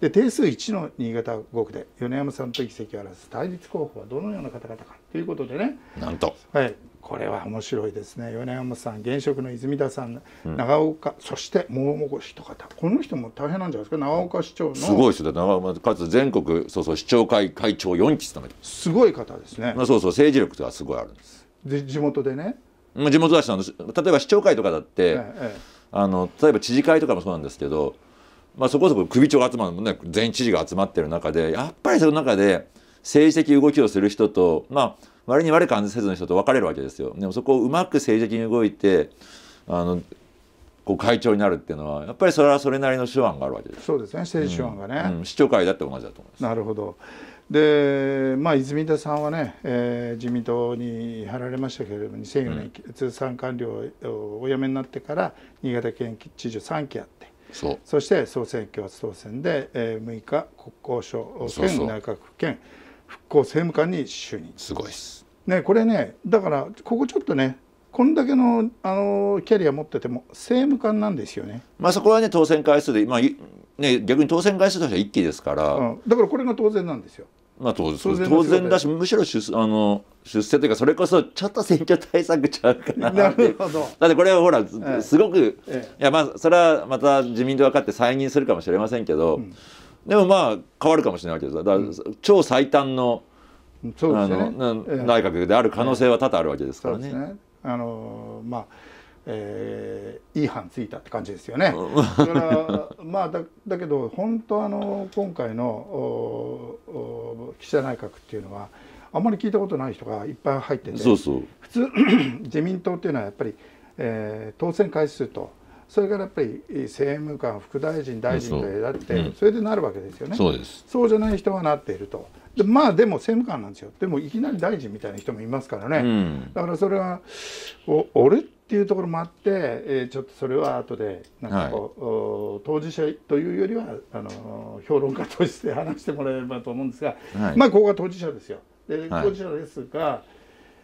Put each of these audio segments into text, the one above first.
で定数1の新潟5区で米山さんと議席を争う対立候補はどのような方々かということでねなんと、はい、これは面白いですね米山さん現職の泉田さん、うん、長岡そして桃子一方この人も大変なんじゃないですか長岡市長のすごいですね長岡かつ全国そうそう市長会会長4期務めてすごい方ですね、まあ、そうそう政治力がすごいあるんですで地元でね地元だし例えば市長会とかだって、ええ、あの例えば知事会とかもそうなんですけどまあ、そこそこ首長が集まるもんね全知事が集まってる中でやっぱりその中で政治的動きをする人とまあ割に悪く感じせずの人と分かれるわけですよ。でもそこをうまく政治的に動いてあのこう会長になるっていうのはやっぱりそれはそれなりの手腕があるわけです。そうですね政治手腕がね、うんうん、市長会だって同じだと思います。なるほどでまあ、泉田さんはね、えー、自民党に入られましたけれども2004年、通産官僚をお辞めになってから新潟県知事3期やってそして総選挙は当選で、えー、6日国交省兼内閣府兼復興政務官に就任すごいです、ね、これねだからここちょっとねこんだけのあのキャリア持ってても政務官なんですよね。まあそこはね当選回数で、まあね、逆に当選回数としては1期ですから、うん、だからこれが当然なんですよ。まあ当然当然だしむしろ出あの出世というかそれこそちょっと選挙対策ちゃうかななるほどだってこれはほら、ええ、すごく、え、いやまあそれはまた自民党分かって再任するかもしれませんけど、うん、でもまあ変わるかもしれないわけですだから、超最短のあの、内閣である可能性は多々あるわけですからね。ねあのまあえー、いいついたって感じですよね。だから まあだだけど本当あの今回のお岸田内閣っていうのはあんまり聞いたことない人がいっぱい入っててそうそう普通 自民党っていうのはやっぱり、えー、当選回数とそれからやっぱり政務官副大臣大臣と選って、うん、それでなるわけですよね。そうですそうじゃない人はなっていると。でまあでも政務官なんですよでもいきなり大臣みたいな人もいますからね、うん、だからそれはお俺っっていうところもあって、えー、ちょっとそれは後でなんかこう、はい、当事者というよりはあの評論家として話してもらえればと思うんですが、はい、まあここが当事者ですよ。で当事者ですが、はい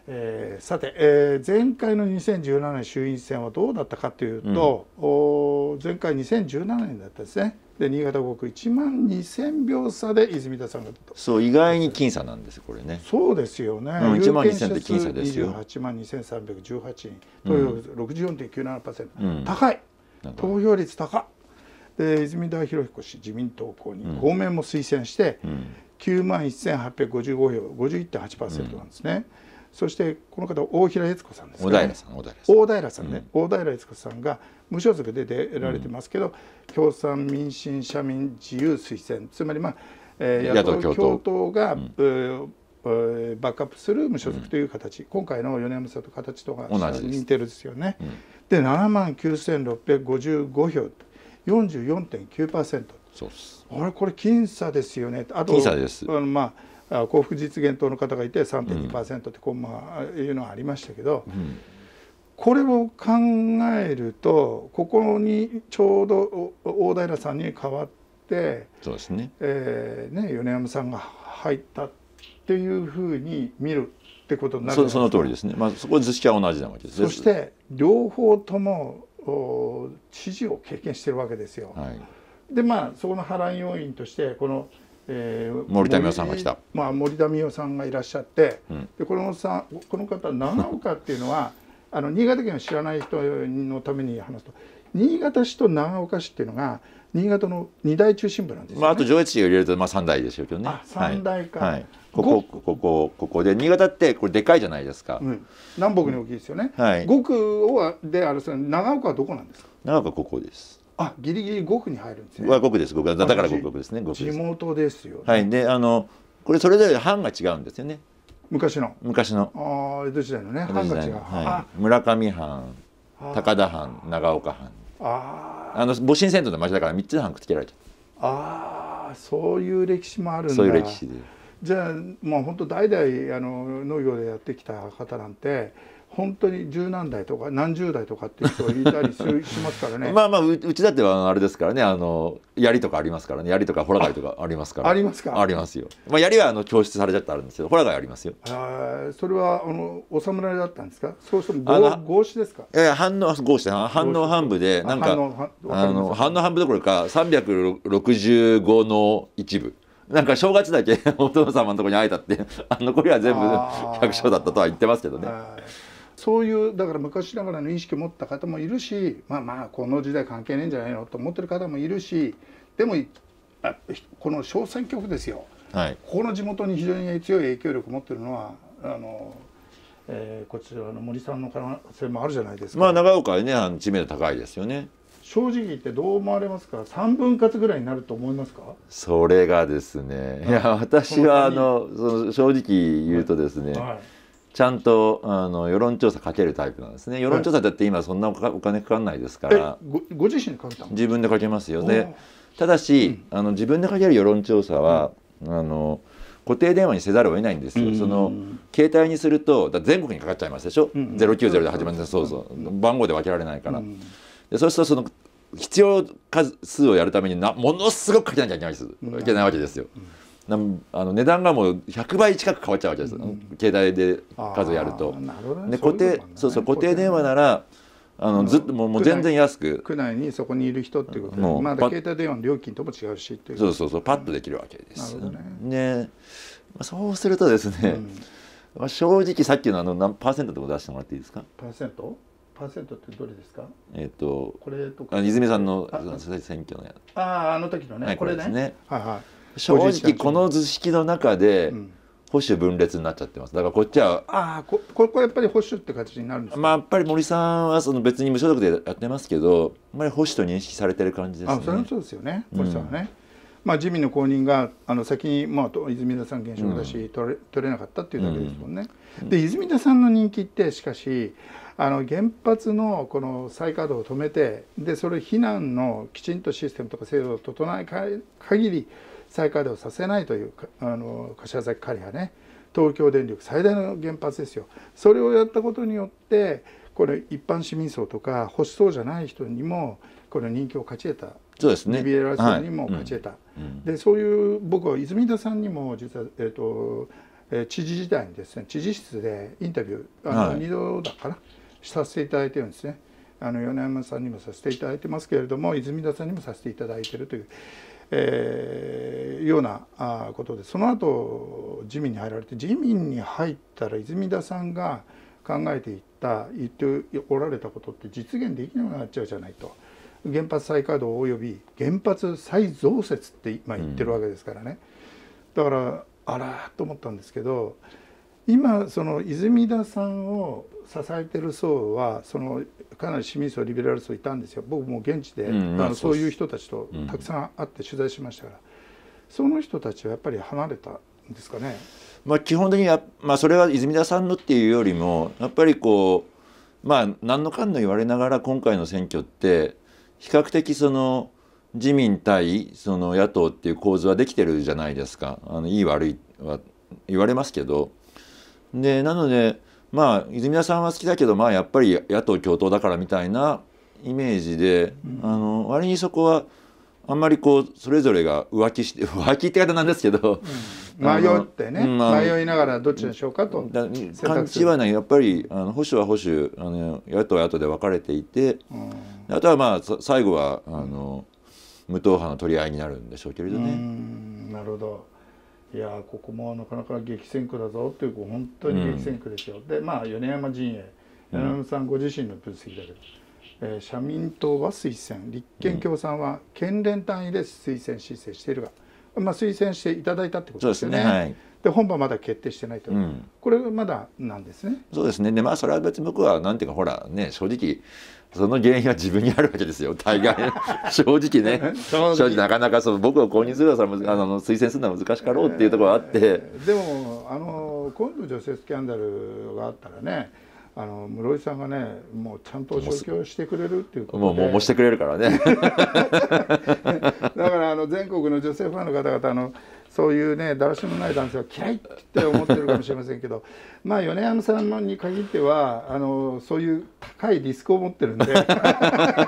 えー、さて、えー、前回の2017年衆院選はどうだったかというと、うん、お前回2017年だったですねで新潟5区1万2000票差で泉田さんがそう意外に僅差なんですこれねそうですよね、うん、1万2000って僅差ですよ28万2318人投票率64.97%、うん、高い投票率高で泉田裕彦氏自民党公認、うん、公明も推薦して、うん、9万1855票51.8%なんですね、うんそしてこの方大平悦子さんですね大平さん大平さんね、大平悦子さんが無所属で出られてますけど、共産民進社民自由推薦つまりまあ、えー、野党共闘が、うん、バックアップする無所属という形、うん、今回の米山さんと形とが似てるですよね。で,、うん、で7万9655票44.9%そうですあれこれ僅差ですよねあとあの、まあ幸福実現党の方がいて3.2%ってこう、まあ、いうのはありましたけど、うん、これを考えるとここにちょうど大平さんに代わってそうですね,、えーね、米山さんが入ったっていうふうに見るってことになるその通りですね、まあ、そこ図式は同じなわけですそして両方とも知事を経験してるわけですよ。はい、でまあそこの波乱要因としてこのえー、森田美さんが来た、まあ、森田美さんがいらっしゃって、うん、でこのさこの方長岡っていうのはあの新潟県を知らない人のために話すと新潟市と長岡市っていうのが新潟の二大中心部なんです、ね、まあ、あと上越市を入れるとまあ3大でしょうけどね3大か、はいはい、ここここここで新潟ってこれでかいじゃないですか、うん、南北に大きいですよね、うん、はい、5区をであれ長岡はどこなんですか長岡ここですあギリギリ五区に入るんですねは5区です5区だから五区ですね5区地元ですよ、ね、はいであのこれそれぞれ班が違うんですよね昔の昔のああ、江戸時代のね班が違う、はい、村上藩高田藩長岡藩あああの戊辰戦争の町だから三つの藩くっつけられたああそういう歴史もあるんだそういう歴史でじゃあもう本当代々あの農業でやってきた方なんて本当に十何代とか何十代とかっていう人がいたりしますからね まあまあうちだってはあれですからねあの槍とかありますからね槍とかホラガイとかありますからありますかありますよ、まあ、槍はあの教室されちゃったあるんですけどホラガイありますよあそれはあのお侍だったんですかそうすると合詞ですかいや反応合詞反応半部でなんかあの反応半部どころか365の一部なんか正月だけ お父様のとこに会えたって残りは全部百姓だったとは言ってますけどね。そういうだから昔ながらの意識を持った方もいるしまあまあこの時代関係ねえんじゃないのと思ってる方もいるしでもこの小選挙区ですよ、はい、ここの地元に非常に強い影響力を持ってるのはあの、えー、こちらの森さんの可能性もあるじゃないですか。まあ長岡ねあの知名度高いですよね。正直言ってどう思われますか3分割ぐらいになると思いますかそれがですねいや私はあのその正直言うとですね、はいはいちゃんとあの世論調査かけるタイプなんですね世論調査だって今そんなお金かかんないですからごご自身でかけた自分でかけますよねただし、うん、あの自分でかける世論調査は、うん、あの固定電話にせざるを得ないんですよ、うん、その携帯にすると全国にかかっちゃいますでしょ、ゼロ九ゼロで始まるそうそう、番号で分けられないから、でそうするとその必要数をやるためになものすごくかけなきゃいけないです、いけないわけですよ。なんあの値段がもう100倍近く変わっちゃうわけです、うん、携帯で数やると。るね、固定そうそう固定電話ならあのずっともう全然安く区内にそこにいる人っていうことで、まだ携帯電話の料金とも違うしっていうそうそうそうパッとできるわけです。ねね、そうするとですね、まあ、正直さっきのあの何パーセントでも出してもらっていいですかパーセントパーセントってどれですかえっ、とこれとか泉さんの選挙のやあああの時のね、これねですねはいはい正直この図式の中で保守分裂になっちゃってますだからこっちはああここれやっぱり保守って形になるんですまあやっぱり森さんはその別に無所属でやってますけどあんまり保守と認識されてる感じですねあそれもそうですよね森さんはね、うん、まあ自民の公認があの先に、まあ、泉田さん現職だし、うん、取れ取れなかったっていうだけですもんね、うん、で泉田さんの人気ってしかしあの原発のこの再稼働を止めてでそれ避難のきちんとシステムとか制度を整えか限り再稼働させないというあの柏崎刈羽ね東京電力最大の原発ですよそれをやったことによってこれ一般市民層とか保守層じゃない人にもこれ人気を勝ち得たそうですねリベラル層にも勝ち得た、はいうん、でそういう僕は泉田さんにも実は、えーとえ知事時代にですね知事室でインタビューあの、はい、2度だからさせていただいてるんですねあの米山さんにもさせていただいてますけれども泉田さんにもさせていただいてるというえー、ようなことでその後自民に入られて自民に入ったら泉田さんが考えていった言っておられたことって実現できなくなっちゃうじゃないと原発再稼働および原発再増設って今言ってるわけですからね、うん、だからあらと思ったんですけど今その泉田さんを支えてる層はそのかなり市民層リベラル層いたんですよ僕も現地で、うんまあ、のそういう人たちとたくさん会って取材しましたから、うん、その人たちはやっぱり離れたんですかね。まあ、基本的には、まあ、それは泉田さんのっていうよりもやっぱりこうまあ何のかんの言われながら今回の選挙って比較的その自民対その野党っていう構図はできてるじゃないですかあのいい悪いは言われますけど。でなのでまあ泉田さんは好きだけどまあやっぱり野党共闘だからみたいなイメージで、あの割にそこはあんまりこうそれぞれが浮気して 浮気って方なんですけど、うん、迷ってね、まあ、迷いながらどっちでしょうかと感じはないやっぱりあの保守は保守あの野党は野党で分かれていて、うん、あとはまあ最後はあの無党派の取り合いになるんでしょうけれどね。なるほどいやここもなかなか激戦区だぞっていう本当に激戦区ですよ、うん、でまあ米山陣営米山さんご自身の分析だけど、えー、社民党は推薦立憲共産は県連単位で推薦申請しているが、まあ、推薦していただいたってことですよね。そうですねはいで本番まだ決定してないと、うん、これまだなんですね。そうですねでまあそれは別に僕はなんていうかほらね正直その原因は自分にあるわけですよ 大概正直ね 正直なかなかその僕を公認するのはあの推薦するのは難しかろうっていうところがあって、えー、でもあの今度女性スキャンダルがあったらねあの室井さんがねもうちゃんと調教してくれるっていうことでもうもうしてくれるからね だからあの全国の女性ファンの方々のそういうねだらしのない男性は嫌いって思ってるかもしれませんけど まあ米山さんに限ってはあのそういう高いリスクを持ってるんで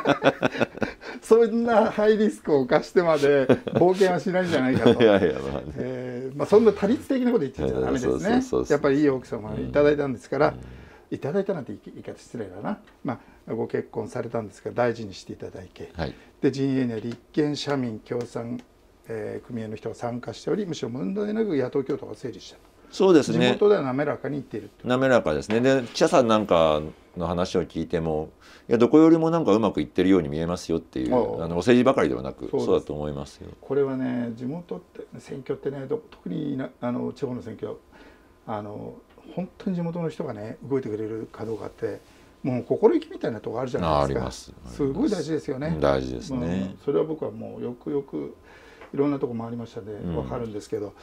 そんなハイリスクを冒してまで冒険はしないんじゃないかといやいや、まあね、えー、まあ、そんな多律的なこと言っちゃダメですねやっぱりいい奥様いただいたんですから。うんいただいたなんて言い方失礼だな、まあ、ご結婚されたんですが大事にしていただいて、はい、で陣営には立憲社民共産、えー、組合の人が参加しておりむしろ問題なく野党共闘が整理したそうですね地元では滑らかにいっている滑らかですねで記者さんなんかの話を聞いてもいやどこよりもなんかうまくいってるように見えますよっていうあのお世辞ばかりではなくそうだと思いますよこれはね地元って選挙ってね特にあの地方の選挙あの本当に地元の人がね動いてくれるかどうかってもう心意気みたいなとこあるじゃないですかすごい大事ですよね大事ですね、それは僕はもうよくよくいろんなとこ回りましたで、ね、分かるんですけど、うん、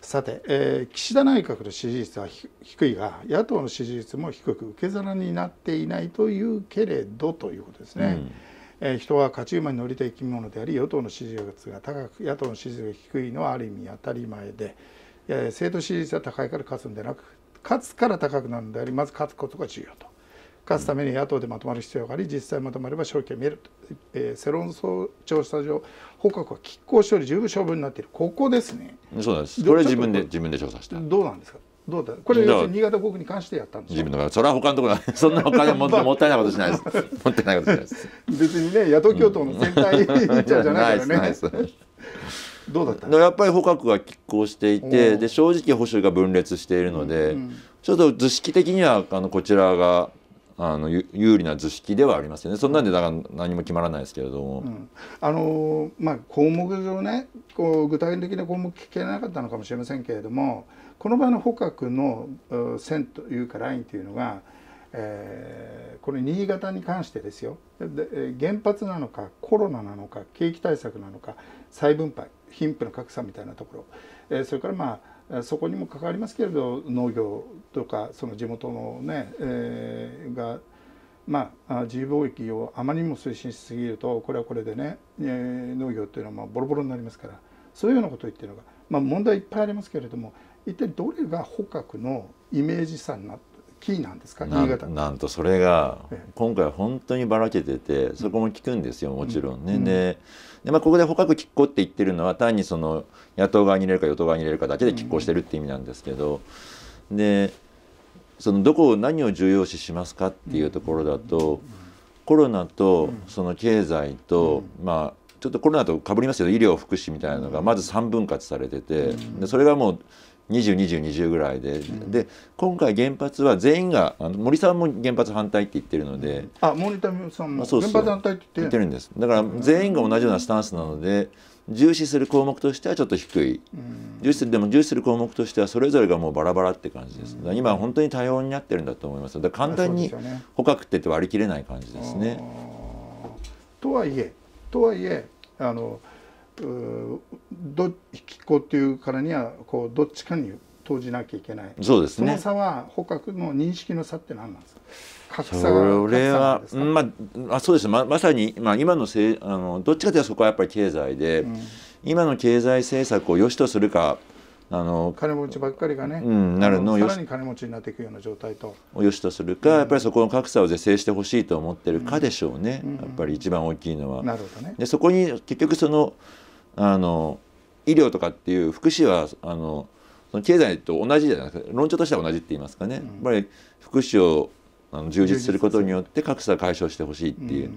さて、えー、岸田内閣の支持率は低いが野党の支持率も低く受け皿になっていないというけれどということですね。うんえ人は勝ち馬に乗りたい生き物であり与党の支持率が高く野党の支持率が低いのはある意味当たり前で、いやいや制度支持率は高いから勝つんじゃなく勝つから高くなるんでありまず勝つことが重要と勝つために野党でまとまる必要があり実際まとまれば勝機が見えると、えー、世論調査上報告は拮抗処理十分処分になっているここですねそうなんですこれ自分で自分で調査したどうなんですかどうだこれ要するに新潟国に関してやったんです自分のそれは他のところ そんなお金も もったいないことしないですもったいないことしないです別にね野党共闘の全体じゃないですよね、どうだったやっぱり捕獲が拮抗していてで正直保守が分裂しているので、うんうん、ちょっと図式的にはあのこちらがあの有利な図式ではありますよね。そんなんでだから何も決まらないですけれども、うん、あのまあ項目上ね、こう具体的な項目聞けなかったのかもしれませんけれども、この場合の捕獲の線というかラインというのが、えー、これ新潟に関してですよ。で原発なのかコロナなのか景気対策なのか再分配貧富の格差みたいなところ、えそれからまあそこにも関わりますけれど農業とかその地元のね、えがまあ、自由貿易をあまりにも推進しすぎるとこれはこれでね、えー、農業っていうのはまボロボロになりますからそういうようなことを言ってるのが、まあ、問題いっぱいありますけれども一体どれが捕獲のイメージになキーなんですか新なんとそれが今回は本当にばらけててそこも聞くんですよもちろんね。うん、でで、まあ、ここで捕獲拮抗って言ってるのは単にその野党側に入れるか与党側に入れるかだけで拮抗してるって意味なんですけど、うん、でそのどこを何を重要視しますかっていうところだと、コロナとその経済と、まあちょっとコロナとかぶりますけど医療福祉みたいなのがまず3分割されててでそれがもう202020ぐらいで、で今回原発は全員があの森さんも原発反対って言ってるのであ森田さんも原発反対って言ってるんですだから全員が同じようなスタンスなので重視する項目としてはちょっと低い、重視するでも重視する項目としてはそれぞれがもうバラバラって感じです、今本当に多様になってるんだと思いますだ簡単に捕獲ってって割り切れない感じですね。とはいえとはいえあのど引き子っていうからにはこうどっちかに投じなきゃいけないそうですねの差は捕獲の認識の差って何なんですか格差それはまああそうですままさに、まあ、今のせいあのどっちかというとそこはやっぱり経済で、うん、今の経済政策を良しとするかあの金持ちばっかりがね、うん、なるのさらに金持ちになっていくような状態とを良しとするか、うん、やっぱりそこの格差を是正してほしいと思ってるかでしょうね、うん、やっぱり一番大きいのは。なるほどね、でそこに結局そのあの医療とかっていう福祉はあのその経済と同じじゃないですか論調としては同じって言いますかね、やっぱり福祉をあの充実することによって格差解消してほしいっていう。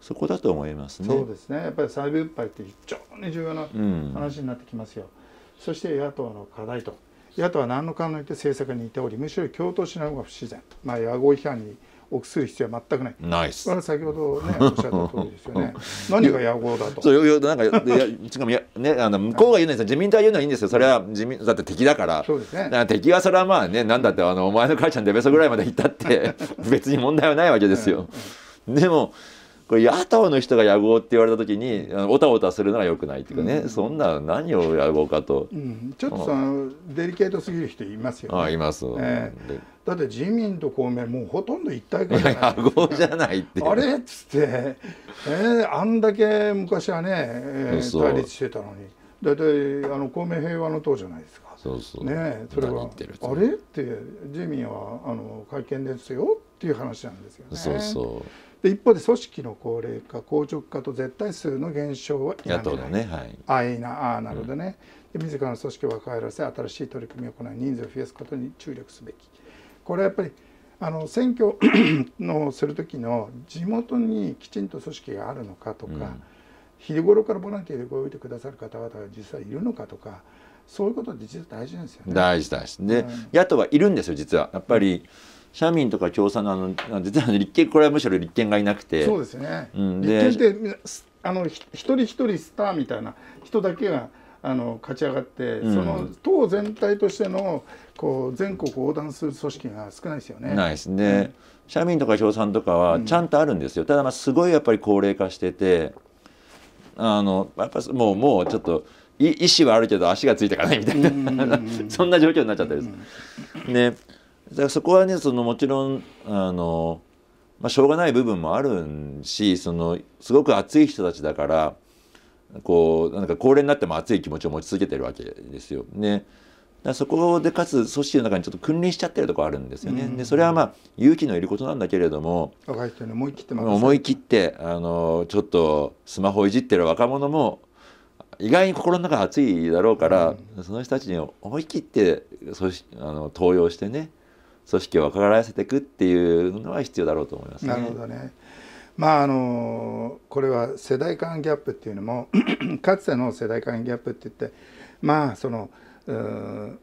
そこだと思いますね。そうですね。やっぱり再分配って非常に重要な話になってきますよ。うん、そして野党の課題と野党は何のかんの政策にいておりむしろ共闘しない方が不自然と、まあ、野合批判に臆する必要は全くない。ないこれは先ほどねおっしゃった通りですよね。何が野望だと。そういや、なんかいやしかもやねあの向こうが言うのは自民党は言うのはいいんですよ。それは自民だって敵だから。そうですね。敵はそれはまあねなんだってあのお前の会社の出べそぐらいまで行ったって 別に問題はないわけですよ。でも。これ野党の人が野合って言われた時におたおたするならよくないっていうかね、うん、そんな何を野合かと、うん、ちょっとそのデリケートすぎる人いますよねあいます、えー、だって自民と公明もうほとんど一体化じゃない野合 じゃないってあれっつって、えー、あんだけ昔はね、えー、対立してたのに大体あの公明平和の党じゃないですかそうそうねそれはあれって自民はあの会見ですよっていう話なんですよね。そうそうで一方で組織の高齢化硬直化と絶対数の減少は否めない、ねはい、あいなあなるほどね、うん、で自らの組織を若返らせ新しい取り組みを行い人数を増やすことに注力すべきこれはやっぱりあの選挙 のする時の地元にきちんと組織があるのかとか、うん、日頃からボランティアで動いてくださる方々が実際いるのかとかそういうことって実は大事なんですよね。大事だしで、うん、野党はいるんですよ実はやっぱり、うん社民とか共産のあの実は立憲これはむしろ立憲がいなくてそうですね、うん、立憲ってあの一人一人スターみたいな人だけがあの勝ち上がって、その党全体としてのこう全国横断する組織が少ないですよね。ないですね。社民とか共産とかはちゃんとあるんですよ。ただまあすごいやっぱり高齢化してて、あのやっぱもうもうちょっと。意思はあるけど足がついていかないみたいなそんな状況になっちゃったです。ねだからそこはねそのもちろんあの、まあ、しょうがない部分もあるしそのすごく熱い人たちだからこうなんか高齢になっても熱い気持ちを持ち続けてるわけですよね。そこでかつ組織の中にちょっと君臨しちゃってるとこあるんですよね。うん、でそれはまあ勇気のいることなんだけれども若い人に思い切って思い切ってあのちょっとスマホいじってる若者も意外に心の中熱いだろうから、うん、その人たちに思い切ってそしあの登用してね組織を分からせていくっていうのは必要だろうと思います、ね、なるほどね。まああのこれは世代間ギャップっていうのも かつての世代間ギャップって言ってまあそのう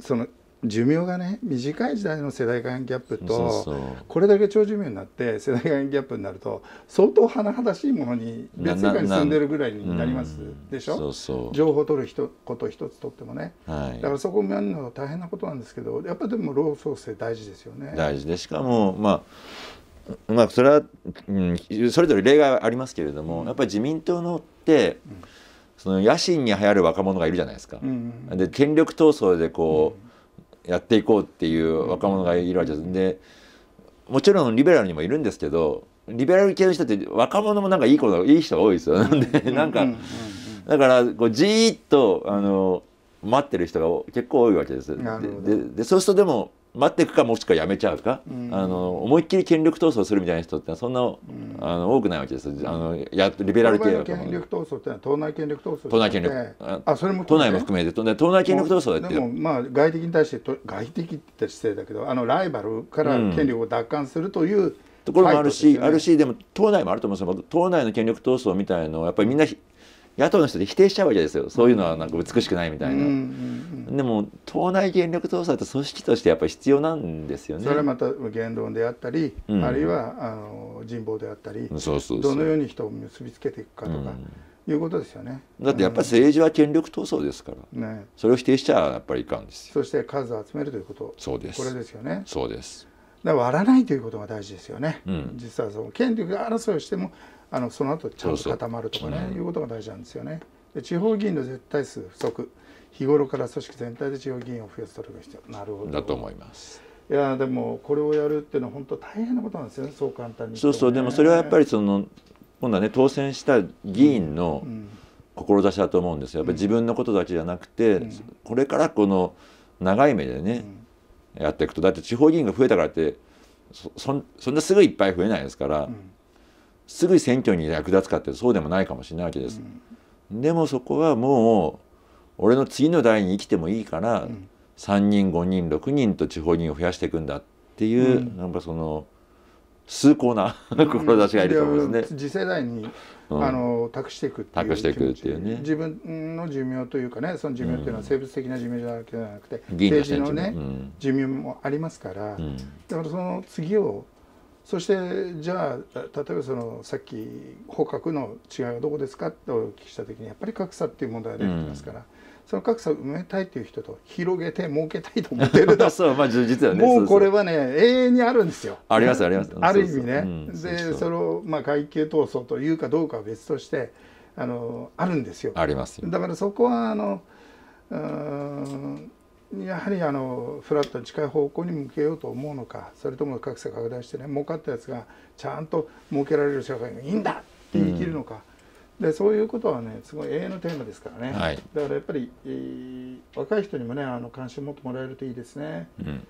その寿命がね短い時代の世代間ギャップとこれだけ長寿命になって世代間ギャップになると相当甚だしいものに別世界に住んでるぐらいになりますでしょ情報取る人こと一つとってもね、はい、だからそこを見るのは大変なことなんですけどやっぱでも老創生大事ですよね。大事でしかもまあまあそれは、うん、それぞれ例外はありますけれども、やっぱり自民党のって、うん、その野心に流行る若者がいるじゃないですか。うんうん、で権力闘争でこう、うんやっていこうっていう若者がいるわけですんでもちろんリベラルにもいるんですけどリベラル系の人って若者もなんかいい子いい人が多いですよな んでなんかだからこうじーっとあの待ってる人が結構多いわけです。でででそうするとでも待っていくかもしくはやめちゃうか、うん、あの思いっきり権力闘争するみたいな人ってそんな、うん、あの多くないわけですあのやリベラル系の権力闘争ってのは党内権力闘争党内権力あそれも党内も含めて党内権力闘争だってでもまあ外的に対してと外的って姿勢だけどあのライバルから権力を奪還するという、うん、ところもあるし、あるしでも党内もあると思うんですよ党内の権力闘争みたいのやっぱりみんな野党の人で否定しちゃうわけですよそういうのはなんか美しくないみたいな、でも党内権力闘争って組織としてやっぱり必要なんですよねそれはまた言論であったり、うん、あるいはあの人望であったりそうそうどのように人を結びつけていくかとか、いうことですよねだってやっぱり政治は権力闘争ですから、ね、それを否定しちゃやっぱりいかんですそして数を集めるということそうですこれですよねそうです割らないということが大事ですよね、うん、実はその権力争いをしてもあのその後ちゃんと固まるとかねいうことが大事なんですよね。で地方議員の絶対数不足日頃から組織全体で地方議員を増やす取りが必要なるほどだと思います。いやでもこれをやるっていうのは本当大変なことなんですよねそう簡単に、ね、そうそうでもそれはやっぱりその今度はね当選した議員の志だと思うんですよやっぱり自分のことだけじゃなくて、うん、これからこの長い目でね、うん、やっていくとだって地方議員が増えたからってそそんそんなすぐいっぱい増えないですから、うん、すぐ選挙に役立つかってそうでもないかもしれないわけです。でもそこはもう俺の次の代に生きてもいいから、3人5人6人と地方人を増やしていくんだっていう、うん、なんかその崇高な 志がいると思いますね。次世代に、あの託していくっていうしていくっていう自分の寿命というかね、その寿命っていうのは生物的な寿命じゃなくて、うん、政治のね、うん、寿命もありますから、だからその次をそしてじゃあ例えばそのさっき捕獲の違いはどこですかとお聞きした時にやっぱり格差っていう問題が出てきますから。うん、その格差を埋めたいという人と広げて儲けたいと思ってるとそう、まあ、実はね、もうこれはね永遠にあるんですよ。ありますあります。ある意味ね。そうそううん、でその、まあ、階級闘争というかどうかは別としてあのあるんですよ。ありますだからそこはあのうんやはりあのフラットに近い方向に向けようと思うのかそれとも格差拡大してね儲かったやつがちゃんと儲けられる社会がいいんだって言い切るのか、うん、でそういうことはねすごい永遠のテーマですからね、はい、だからやっぱり、えー、若い人にもねあの関心を持ってもらえるといいですね。うん